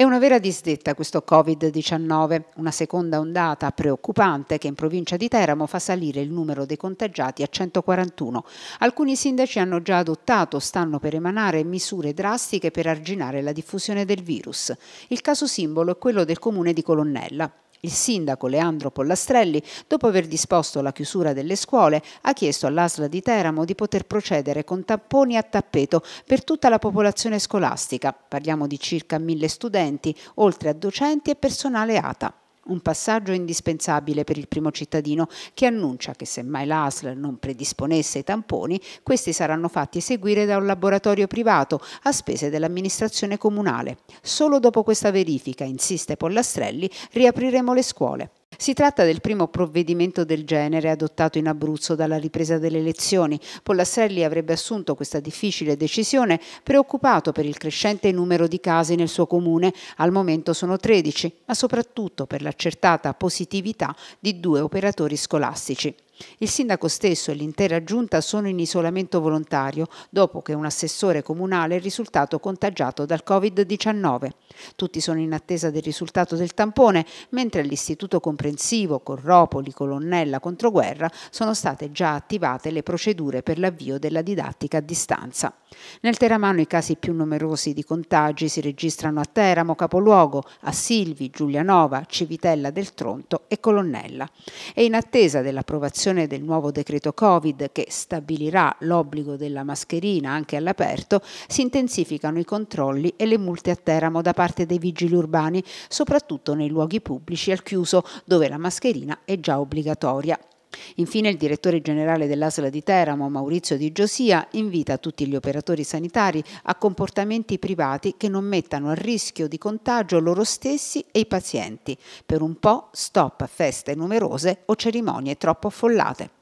È una vera disdetta questo Covid-19, una seconda ondata preoccupante che in provincia di Teramo fa salire il numero dei contagiati a 141. Alcuni sindaci hanno già adottato, stanno per emanare misure drastiche per arginare la diffusione del virus. Il caso simbolo è quello del comune di Colonnella. Il sindaco Leandro Pollastrelli, dopo aver disposto la chiusura delle scuole, ha chiesto all'ASLA di Teramo di poter procedere con tamponi a tappeto per tutta la popolazione scolastica. Parliamo di circa mille studenti, oltre a docenti e personale ATA un passaggio indispensabile per il primo cittadino che annuncia che se mai l'ASL non predisponesse i tamponi, questi saranno fatti eseguire da un laboratorio privato a spese dell'amministrazione comunale. Solo dopo questa verifica, insiste Pollastrelli, riapriremo le scuole. Si tratta del primo provvedimento del genere adottato in Abruzzo dalla ripresa delle elezioni. Pollastrelli avrebbe assunto questa difficile decisione preoccupato per il crescente numero di casi nel suo comune, al momento sono 13, ma soprattutto per l'accertata positività di due operatori scolastici. Il sindaco stesso e l'intera giunta sono in isolamento volontario dopo che un assessore comunale è risultato contagiato dal Covid-19. Tutti sono in attesa del risultato del tampone, mentre all'Istituto Comprensivo, Corropoli, Colonnella, Controguerra sono state già attivate le procedure per l'avvio della didattica a distanza. Nel Teramano i casi più numerosi di contagi si registrano a Teramo, Capoluogo, a Silvi, Giulianova, Civitella del Tronto e Colonnella. E in attesa dell'approvazione del nuovo decreto Covid che stabilirà l'obbligo della mascherina anche all'aperto, si intensificano i controlli e le multe a Teramo da parte dei vigili urbani, soprattutto nei luoghi pubblici al chiuso dove la mascherina è già obbligatoria. Infine il direttore generale dell'Asla di Teramo, Maurizio Di Giosia, invita tutti gli operatori sanitari a comportamenti privati che non mettano a rischio di contagio loro stessi e i pazienti. Per un po' stop a feste numerose o cerimonie troppo affollate.